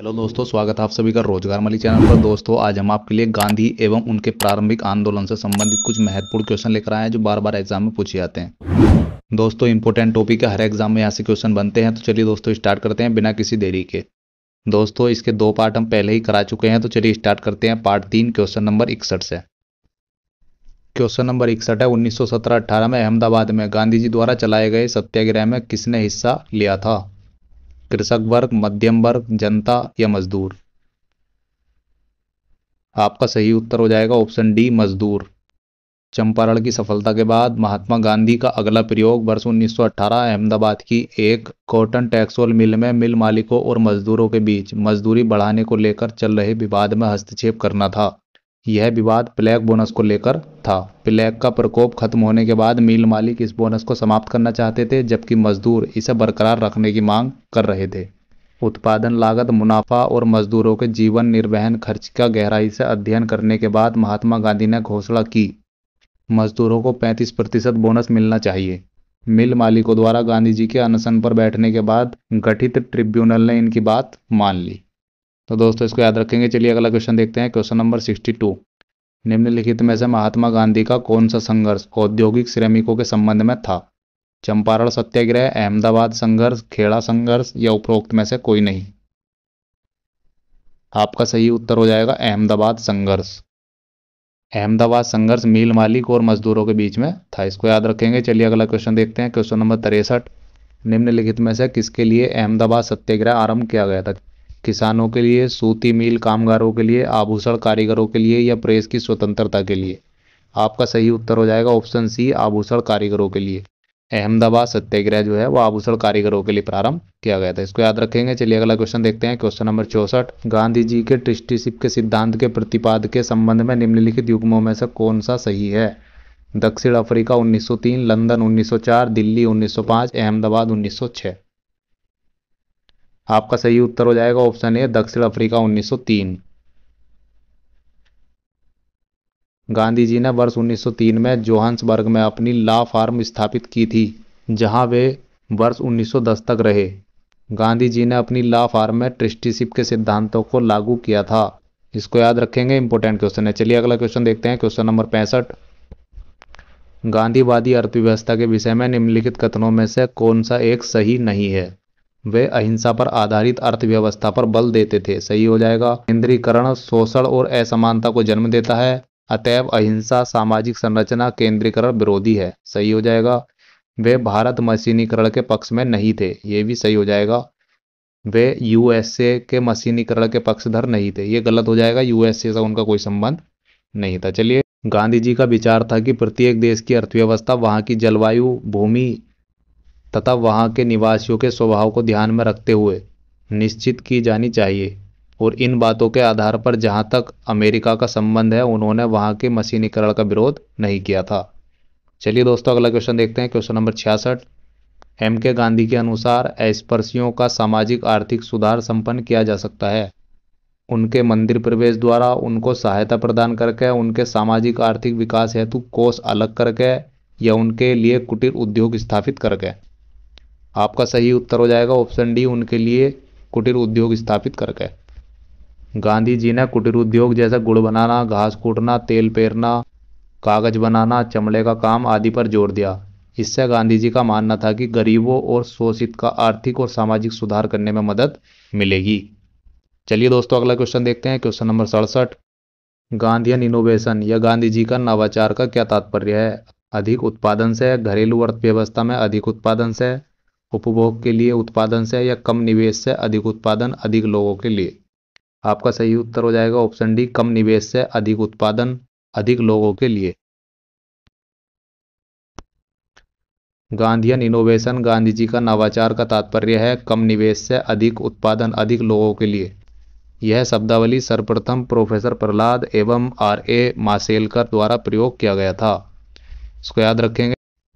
hello दोस्तों स्वागत है आप सभी का रोजगार माली चैनल पर दोस्तों आज हम आपके लिए गांधी एवं उनके प्रारंभिक आंदोलन से संबंधित कुछ महत्वपूर्ण क्वेश्चन लेकर आए हैं जो बार बार एग्जाम में पूछे जाते हैं दोस्तों इंपॉर्टेंट टॉपिक है हर एग्जाम में यहाँ से क्वेश्चन बनते हैं तो चलिए दोस्तों स्टार्ट करते हैं बिना किसी देरी के दोस्तों इसके दो पार्ट हम पहले ही करा चुके हैं तो चलिए स्टार्ट करते हैं पार्ट तीन क्वेश्चन नंबर इकसठ से क्वेश्चन नंबर इकसठ है उन्नीस सौ में अहमदाबाद में गांधी जी द्वारा चलाए गए सत्याग्रह में किसने हिस्सा लिया था कृषक वर्ग मध्यम वर्ग जनता या मजदूर आपका सही उत्तर हो जाएगा ऑप्शन डी मजदूर चंपारण की सफलता के बाद महात्मा गांधी का अगला प्रयोग वर्ष 1918 अहमदाबाद की एक कॉटन टैक्सोल मिल में मिल मालिकों और मजदूरों के बीच मजदूरी बढ़ाने को लेकर चल रहे विवाद में हस्तक्षेप करना था यह विवाद प्लेग बोनस को लेकर था प्लेग का प्रकोप खत्म होने के बाद मिल मालिक इस बोनस को समाप्त करना चाहते थे जबकि मजदूर इसे बरकरार रखने की मांग कर रहे थे उत्पादन लागत मुनाफा और मजदूरों के जीवन निर्वहन खर्च का गहराई से अध्ययन करने के बाद महात्मा गांधी ने घोषणा की मजदूरों को 35 प्रतिशत बोनस मिलना चाहिए मिल मालिकों द्वारा गांधी जी के अनशन पर बैठने के बाद गठित ट्रिब्यूनल ने इनकी बात मान ली तो दोस्तों इसको याद रखेंगे चलिए अगला क्वेश्चन देखते हैं क्वेश्चन नंबर सिक्सटी टू निम्नलिखित में से महात्मा गांधी का कौन सा संघर्ष औद्योगिक श्रमिकों के संबंध में था चंपारण सत्याग्रह अहमदाबाद संघर्ष खेड़ा संघर्ष या उपरोक्त में से कोई नहीं आपका सही उत्तर हो जाएगा अहमदाबाद संघर्ष अहमदाबाद संघर्ष मिल मालिक और मजदूरों के बीच में था इसको याद रखेंगे चलिए अगला क्वेश्चन देखते हैं क्वेश्चन नंबर तिरसठ निम्नलिखित में से किसके लिए अहमदाबाद सत्याग्रह आरंभ किया गया था किसानों के लिए सूती मिल कामगारों के लिए आभूषण कारीगरों के लिए या प्रेस की स्वतंत्रता के लिए आपका सही उत्तर हो जाएगा ऑप्शन सी आभूषण कारीगरों के लिए अहमदाबाद सत्याग्रह जो है वो आभूषण कारीगरों के लिए प्रारंभ किया गया था इसको याद रखेंगे चलिए अगला क्वेश्चन देखते हैं क्वेश्चन नंबर चौसठ गांधी जी के ट्रिस्टीशिप के सिद्धांत के प्रतिपाद के संबंध में निम्नलिखित युग्मों में से कौन सा सही है दक्षिण अफ्रीका 1903 लंदन 1904 दिल्ली 1905 अहमदाबाद 1906 आपका सही उत्तर हो जाएगा ऑप्शन ए दक्षिण अफ्रीका 1903 गांधी जी ने वर्ष 1903 में जोहान्सबर्ग में अपनी ला फार्म स्थापित की थी जहां वे वर्ष 1910 तक रहे गांधी जी ने अपनी ला फार्म में ट्रिस्टीशिप के सिद्धांतों को लागू किया था इसको याद रखेंगे इंपॉर्टेंट क्वेश्चन है चलिए अगला क्वेश्चन देखते हैं क्वेश्चन नंबर पैंसठ गांधीवादी अर्थव्यवस्था के विषय में निम्नलिखित कथनों में से कौन सा एक सही नहीं है वे अहिंसा पर आधारित अर्थव्यवस्था पर बल देते थे सही हो जाएगा केंद्रीकरण शोषण और असमानता को जन्म देता है अतएव अहिंसा सामाजिक संरचना केंद्रीकरण विरोधी है सही हो जाएगा वे भारत मशीनीकरण के पक्ष में नहीं थे ये भी सही हो जाएगा वे यूएसए के मशीनीकरण के पक्षधर नहीं थे ये गलत हो जाएगा यूएसए से उनका कोई संबंध नहीं था चलिए गांधी जी का विचार था कि प्रत्येक देश की अर्थव्यवस्था वहां की जलवायु भूमि तथा वहाँ के निवासियों के स्वभाव को ध्यान में रखते हुए निश्चित की जानी चाहिए और इन बातों के आधार पर जहाँ तक अमेरिका का संबंध है उन्होंने वहाँ के मशीनीकरण का विरोध नहीं किया था चलिए दोस्तों अगला क्वेश्चन देखते हैं क्वेश्चन नंबर छियासठ एम के गांधी के अनुसार अस्पर्शियों का सामाजिक आर्थिक सुधार संपन्न किया जा सकता है उनके मंदिर प्रवेश द्वारा उनको सहायता प्रदान करके उनके सामाजिक आर्थिक विकास हेतु कोष अलग करके या उनके लिए कुटीर उद्योग स्थापित करके आपका सही उत्तर हो जाएगा ऑप्शन डी उनके लिए कुटीर उद्योग स्थापित करके गांधी जी ने कुटीर उद्योग जैसा गुड़ बनाना घास कूटना तेल पेरना कागज़ बनाना चमड़े का काम आदि पर जोर दिया इससे गांधी जी का मानना था कि गरीबों और शोषित का आर्थिक और सामाजिक सुधार करने में मदद मिलेगी चलिए दोस्तों अगला क्वेश्चन देखते हैं क्वेश्चन नंबर सड़सठ गांधीयन इनोवेशन या गांधी जी का नवाचार का क्या तात्पर्य है अधिक उत्पादन से घरेलू अर्थव्यवस्था में अधिक उत्पादन से उपभोग के लिए उत्पादन से या कम निवेश से अधिक उत्पादन अधिक लोगों के लिए आपका सही उत्तर हो जाएगा ऑप्शन डी कम निवेश से अधिक उत्पादन अधिक लोगों के लिए गांधीयन इनोवेशन गांधी जी का नवाचार का तात्पर्य है कम निवेश से अधिक उत्पादन अधिक लोगों के लिए यह शब्दावली सर्वप्रथम प्रोफेसर प्रहलाद एवं आर ए मासेलकर द्वारा प्रयोग किया गया था इसको याद रखेंगे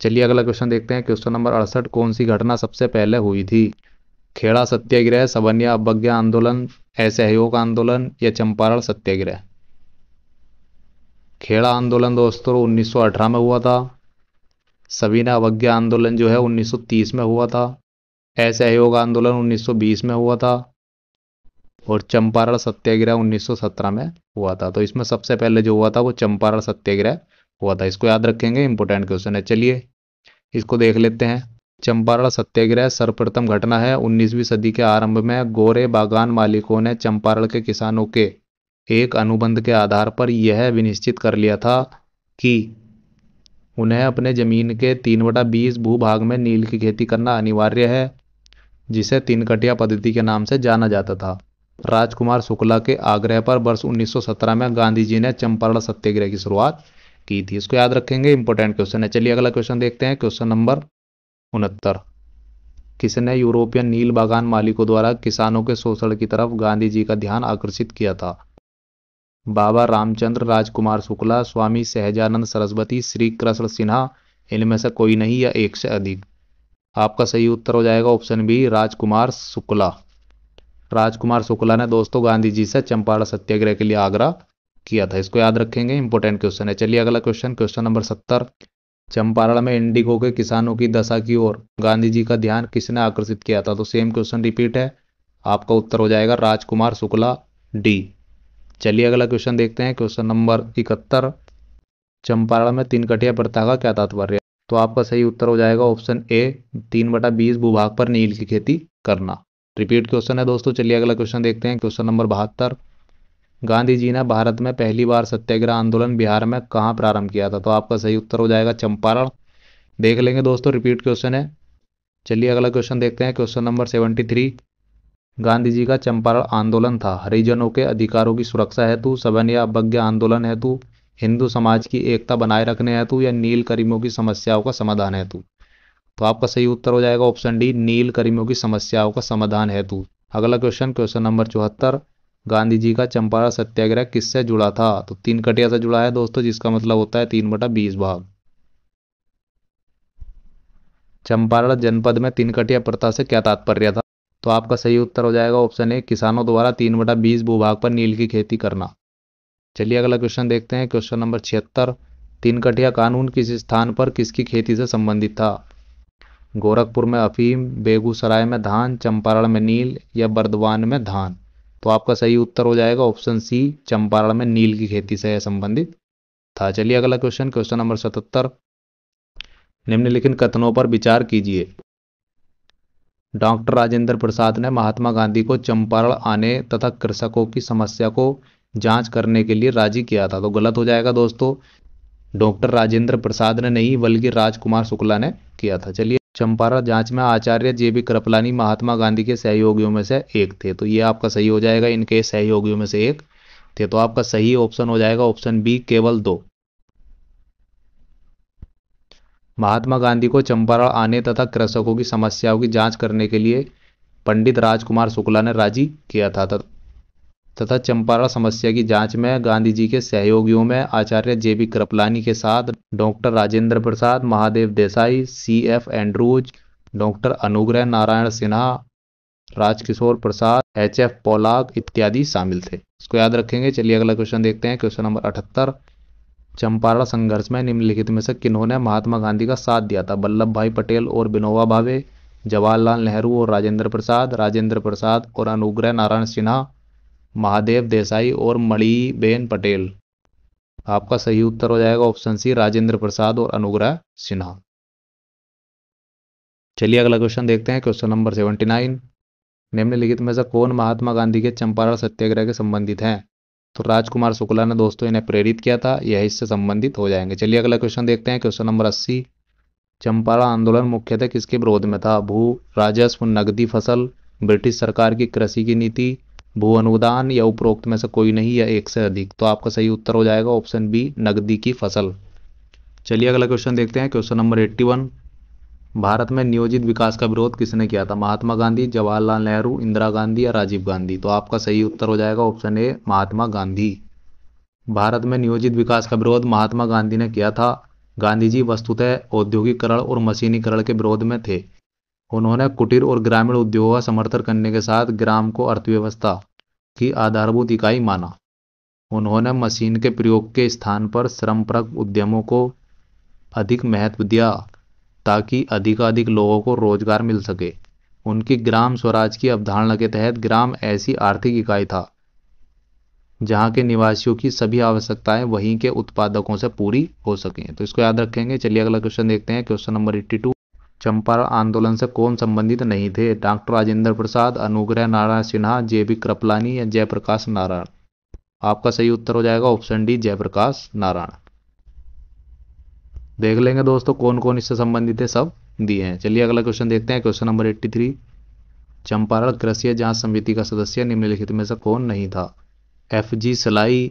चलिए अगला क्वेश्चन देखते हैं क्वेश्चन नंबर अड़सठ कौन सी घटना सबसे पहले हुई थी खेड़ा सत्याग्रह सवन्या अवज्ञा आंदोलन असहयोग आंदोलन या चंपारण सत्याग्रह खेड़ा आंदोलन दोस्तों 1918 में हुआ था सबीना अवज्ञा आंदोलन जो है 1930 में हुआ था असहयोग आंदोलन 1920 में हुआ था और चंपारण सत्याग्रह 1917 में हुआ था तो इसमें सबसे पहले जो हुआ था वो चंपारण सत्याग्रह हुआ था इसको याद रखेंगे इंपोर्टेंट क्वेश्चन है चलिए इसको देख लेते हैं चंपारण सत्याग्रह सर्वप्रथम घटना है 19वीं सदी के आरंभ में गोरे बागान मालिकों ने चंपारण के किसानों के एक अनुबंध के आधार पर यह विनिश्चित कर लिया था कि उन्हें अपने जमीन के तीन बटा बीस भूभाग में नील की खेती करना अनिवार्य है जिसे तीन कटिया पद्धति के नाम से जाना जाता था राजकुमार शुक्ला के आग्रह पर वर्ष 1917 में गांधी जी ने चंपारण सत्याग्रह की शुरुआत की थी इसको याद रखेंगे इंपॉर्टेंट क्वेश्चन है चलिए अगला क्वेश्चन देखते हैं क्वेश्चन नंबर उनहत्तर किसने यूरोपियन नील बागान मालिकों द्वारा किसानों के शोषण की तरफ गांधी जी का ध्यान आकर्षित किया था बाबा रामचंद्र राजकुमार शुक्ला स्वामी सहजानंद सरस्वती श्री कृष्ण सिन्हा इनमें से कोई नहीं या एक से अधिक आपका सही उत्तर हो जाएगा ऑप्शन बी राजकुमार शुक्ला राजकुमार शुक्ला ने दोस्तों गांधी जी से चंपारण सत्याग्रह के लिए आगरा किया था इसको याद रखेंगे इंपॉर्टेंट क्वेश्चन है चलिए अगला क्वेश्चन क्वेश्चन नंबर सत्तर चंपारण में इंडिगो के किसानों की दशा की ओर गांधी जी का ध्यान किसने आकर्षित किया था तो सेम क्वेश्चन रिपीट है आपका उत्तर हो जाएगा राजकुमार शुक्ला डी चलिए अगला क्वेश्चन देखते हैं क्वेश्चन नंबर इकहत्तर चंपारण में तीन कटिया प्रथा का क्या तात्पर्य तो आपका सही उत्तर हो जाएगा ऑप्शन ए तीन बटा बीस भूभाग पर नील की खेती करना रिपीट क्वेश्चन है दोस्तों चलिए अगला क्वेश्चन देखते हैं क्वेश्चन नंबर बहत्तर गांधी जी ने भारत में पहली बार सत्याग्रह आंदोलन बिहार में कहाँ प्रारंभ किया था तो आपका सही उत्तर हो जाएगा चंपारण देख लेंगे दोस्तों रिपीट क्वेश्चन है चलिए अगला क्वेश्चन देखते हैं question number seventy three Gandhi ji का चंपारण आंदोलन था हरिजनों के अधिकारों की सुरक्षा हेतु सवन या अवज्ञ आंदोलन हेतु हिंदू समाज की एकता बनाए रखने हेतु या नील करीमों की समस्याओं का समाधान हेतु तो आपका सही उत्तर हो जाएगा ऑप्शन डी नील करीमों की समस्याओं का समाधान हेतु अगला क्वेश्चन क्वेश्चन नंबर चौहत्तर गांधी जी का चंपारण सत्याग्रह किससे जुड़ा था तो तीन कटिया से जुड़ा है दोस्तों जिसका मतलब होता है तीन बटा बीस भाग चंपारण जनपद में तीन कटिया प्रथा से क्या तात्पर्य था तो आपका सही उत्तर हो जाएगा ऑप्शन ए किसानों द्वारा तीन बटा बीस भूभाग पर नील की खेती करना चलिए अगला क्वेश्चन देखते हैं क्वेश्चन नंबर छिहत्तर तीन कटिया कानून किस स्थान पर किसकी खेती से संबंधित था गोरखपुर में अफीम बेगूसराय में धान चंपारण में नील या बर्दवान में धान तो आपका सही उत्तर हो जाएगा ऑप्शन सी चंपारण में नील की खेती से संबंधित था चलिए अगला क्वेश्चन क्वेश्चन नंबर सतहत्तर निम्नलिखित कथनों पर विचार कीजिए डॉक्टर राजेंद्र प्रसाद ने महात्मा गांधी को चंपारण आने तथा कृषकों की समस्या को जांच करने के लिए राजी किया था तो गलत हो जाएगा दोस्तों डॉक्टर राजेंद्र प्रसाद ने नहीं बल्कि राजकुमार शुक्ला ने किया था चलिए चंपारा जांच में आचार्य जे बी कृपलानी महात्मा गांधी के सहयोगियों में से एक थे तो ये आपका सही हो जाएगा इनके सहयोगियों में से एक थे तो आपका सही ऑप्शन हो जाएगा ऑप्शन बी केवल दो महात्मा गांधी को चंपारा आने तथा कृषकों की समस्याओं की जांच करने के लिए पंडित राजकुमार शुक्ला ने राजी किया था तथा चंपारण समस्या की जांच में गांधी जी के सहयोगियों में आचार्य जे बी कृपलानी के साथ doctor Rajendra Prasad Mahadev Desai C F Andrews doctor Anugrah Narayan Sinha Rajkishore Prasad H F Polak इत्यादि शामिल थे इसको याद रखेंगे चलिए अगला क्वेश्चन देखते हैं क्वेश्चन नंबर अठहत्तर चंपारण संघर्ष में निम्नलिखित में से किन्होंने महात्मा गांधी का साथ दिया था वल्लभ भाई पटेल और विनोबा भावे जवाहरलाल नेहरू और राजेंद्र प्रसाद राजेंद्र प्रसाद और अनुग्रह नारायण सिन्हा महादेव देसाई और मणिबेन पटेल आपका सही उत्तर हो जाएगा ऑप्शन सी राजेंद्र प्रसाद और अनुग्रह सिन्हा चलिए अगला क्वेश्चन देखते हैं क्वेश्चन नंबर सेवेंटी नाइन निम्नलिखित में से कौन महात्मा गांधी के चंपारण सत्याग्रह के संबंधित हैं तो राजकुमार शुक्ला ने दोस्तों इन्हें प्रेरित किया था यह इससे संबंधित हो जाएंगे चलिए अगला क्वेश्चन देखते हैं क्वेश्चन नंबर अस्सी चंपारण आंदोलन मुख्यतः किसके विरोध में था भू राजस्व नगदी फसल ब्रिटिश सरकार की कृषि की नीति भू अनुदान या उपरोक्त में से कोई नहीं या एक से अधिक तो आपका सही उत्तर हो जाएगा ऑप्शन बी नगदी की फसल चलिए अगला क्वेश्चन देखते हैं question number eighty one Bharat में नियोजित विकास का विरोध किसने किया था महात्मा गांधी जवाहरलाल नेहरू इंदिरा गांधी या राजीव गांधी तो आपका सही उत्तर हो जाएगा ऑप्शन ए महात्मा गांधी भारत में नियोजित विकास का विरोध महात्मा गांधी ने किया था गांधी जी वस्तुतः औद्योगिकरण और मशीनीकरण के विरोध में थे उन्होंने कुटीर और ग्रामीण उद्योगों का समर्थन करने के साथ ग्राम को अर्थव्यवस्था की आधारभूत इकाई माना उन्होंने मशीन के प्रयोग के स्थान पर श्रम उद्यमों को अधिक महत्व दिया ताकि अधिकाधिक लोगों को रोजगार मिल सके उनकी ग्राम स्वराज की अवधारणा के तहत ग्राम ऐसी आर्थिक इकाई था जहाँ के निवासियों की सभी आवश्यकताएं वहीं के उत्पादकों से पूरी हो सकें तो इसको याद रखेंगे चलिए अगला क्वेश्चन देखते हैं question number eighty two Champaran आंदोलन से कौन संबंधित नहीं थे doctor Rajendra Prasad Anugrah Narayan Sinha J B Kripalani या जयप्रकाश नारायण आपका सही उत्तर हो जाएगा ऑप्शन डी जयप्रकाश नारायण देख लेंगे दोस्तों कौन कौन इससे संबंधित है सब दिए हैं चलिए अगला क्वेश्चन देखते हैं question number eighty three Champaran कृषि जांच समिति का सदस्य निम्नलिखित में से कौन नहीं था एफ जी सलाई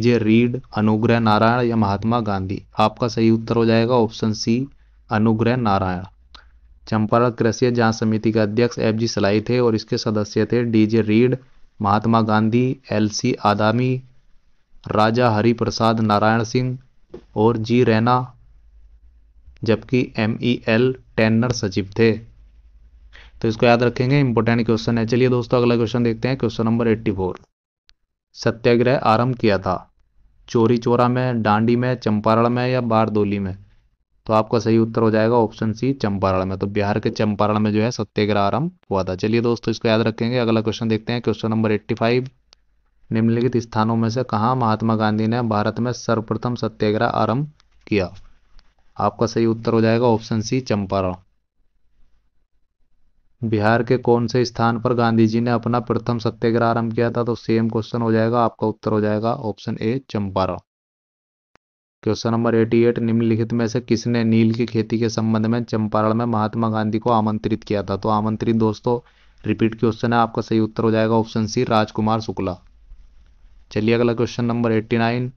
जे रीड अनुग्रह नारायण या महात्मा गांधी आपका सही उत्तर हो जाएगा ऑप्शन सी अनुग्रह नारायण चंपारण कृषि जांच समिति के अध्यक्ष एफ जी सलाई थे और इसके सदस्य थे D J Reid Mahatma Gandhi L C Adami Raja Hari Prasad Narayan Singh और जी रैना जबकि एम ई एल टेनर सचिव थे तो इसको याद रखेंगे इंपॉर्टेंट क्वेश्चन है चलिए दोस्तों अगला क्वेश्चन देखते हैं question number eighty four satyagraha आरंभ किया था चोरी चोरा में डांडी में चंपारण में या बारदोली में तो आपका सही उत्तर हो जाएगा ऑप्शन सी चंपारण में तो बिहार के चंपारण में जो है सत्याग्रह आरंभ हुआ था चलिए दोस्तों इसको याद रखेंगे अगला क्वेश्चन देखते हैं क्वेश्चन नंबर एट्टी फाइव निम्नलिखित स्थानों में से कहाँ महात्मा गांधी ने भारत में सर्वप्रथम सत्याग्रह आरंभ किया आपका सही उत्तर हो जाएगा ऑप्शन सी चंपारण बिहार के कौन से स्थान पर गांधी जी ने अपना प्रथम सत्याग्रह आरंभ किया था तो सेम क्वेश्चन हो जाएगा आपका उत्तर हो जाएगा option A Champaran question number eighty eight निम्नलिखित में से किसने नील की खेती के संबंध में चंपारण में महात्मा गांधी को आमंत्रित किया था तो आमंत्रित दोस्तों रिपीट क्वेश्चन है आपका सही उत्तर हो जाएगा ऑप्शन सी राजकुमार शुक्ला चलिए अगला क्वेश्चन नंबर एट्टी नाइन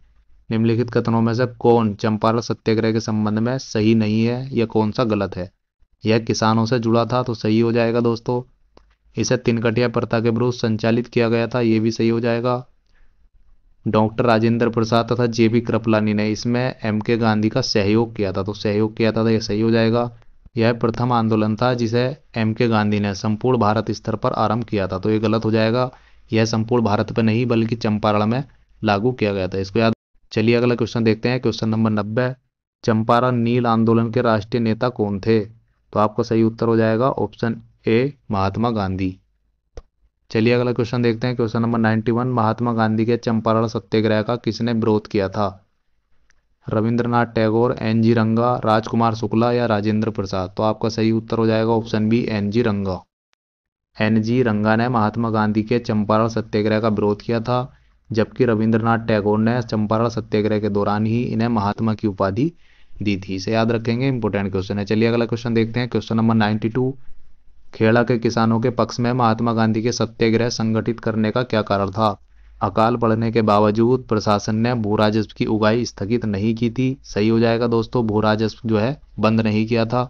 निम्नलिखित कथनों में से कौन चंपारण सत्याग्रह के संबंध में सही नहीं है या कौन सा गलत है यह किसानों से जुड़ा था तो सही हो जाएगा दोस्तों इसे तीन कटिया प्रथा के विरुद्ध संचालित किया गया था ये भी सही हो जाएगा डॉक्टर राजेंद्र प्रसाद तथा जे बी कृपलानी ने इसमें एम के गांधी का सहयोग किया था तो सहयोग किया था तो यह सही हो जाएगा यह प्रथम आंदोलन था जिसे एम के गांधी ने संपूर्ण भारत स्तर पर आरंभ किया था तो यह गलत हो जाएगा यह संपूर्ण भारत पर नहीं बल्कि चंपारण में लागू किया गया था इसको याद चलिए अगला क्वेश्चन देखते हैं क्वेश्चन नंबर नब्बे चंपारण नील आंदोलन के राष्ट्रीय नेता कौन थे तो आपका सही उत्तर हो जाएगा ऑप्शन ए महात्मा गांधी चलिए अगला क्वेश्चन देखते हैं question number ninety one Mahatma Gandhi के चंपारण सत्याग्रह का किसने विरोध किया था रविंद्रनाथ टैगोर एन जी रंगा राजकुमार शुक्ला या राजेंद्र प्रसाद तो आपका सही उत्तर हो जाएगा ऑप्शन बी एन जी रंगा एन जी रंगा ने महात्मा गांधी के चंपारण सत्याग्रह का विरोध किया था जबकि रविंद्रनाथ टैगोर ने चंपारण सत्याग्रह के दौरान ही इन्हें महात्मा की उपाधि दी थी इसे याद रखेंगे इंपोर्टेंट क्वेश्चन है चलिए अगला क्वेश्चन देखते हैं question number ninety two Kheda के किसानों के पक्ष में महात्मा गांधी के सत्याग्रह संगठित करने का क्या कारण था अकाल पड़ने के बावजूद प्रशासन ने भू राजस्व की उगाई स्थगित नहीं की थी सही हो जाएगा दोस्तों भू राजस्व जो है बंद नहीं किया था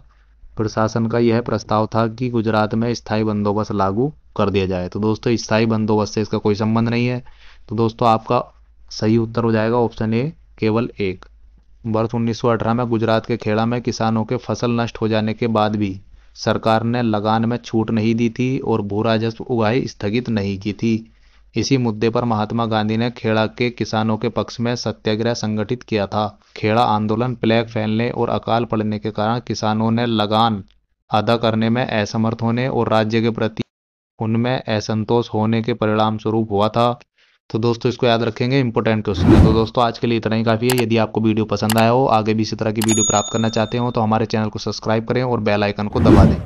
प्रशासन का यह प्रस्ताव था कि गुजरात में स्थायी बंदोबस्त लागू कर दिया जाए तो दोस्तों स्थायी बंदोबस्त से इसका कोई संबंध नहीं है तो दोस्तों आपका सही उत्तर हो जाएगा ऑप्शन ए केवल एक वर्ष 1918 में गुजरात के खेड़ा में किसानों के फसल नष्ट हो जाने के बाद भी सरकार ने लगान में छूट नहीं दी थी और भू राजस्व उगाही स्थगित नहीं की थी इसी मुद्दे पर महात्मा गांधी ने खेड़ा के किसानों के पक्ष में सत्याग्रह संगठित किया था खेड़ा आंदोलन प्लेग फैलने और अकाल पड़ने के कारण किसानों ने लगान अदा करने में असमर्थ होने और राज्य के प्रति उनमें असंतोष होने के परिणाम स्वरूप हुआ था तो दोस्तों इसको याद रखेंगे इंपॉर्टेंट क्वेश्चन है तो दोस्तों आज के लिए इतना ही काफ़ी है यदि आपको वीडियो पसंद आया हो आगे भी इसी तरह की वीडियो प्राप्त करना चाहते हो तो हमारे चैनल को सब्सक्राइब करें और बेल आइकन को दबा दें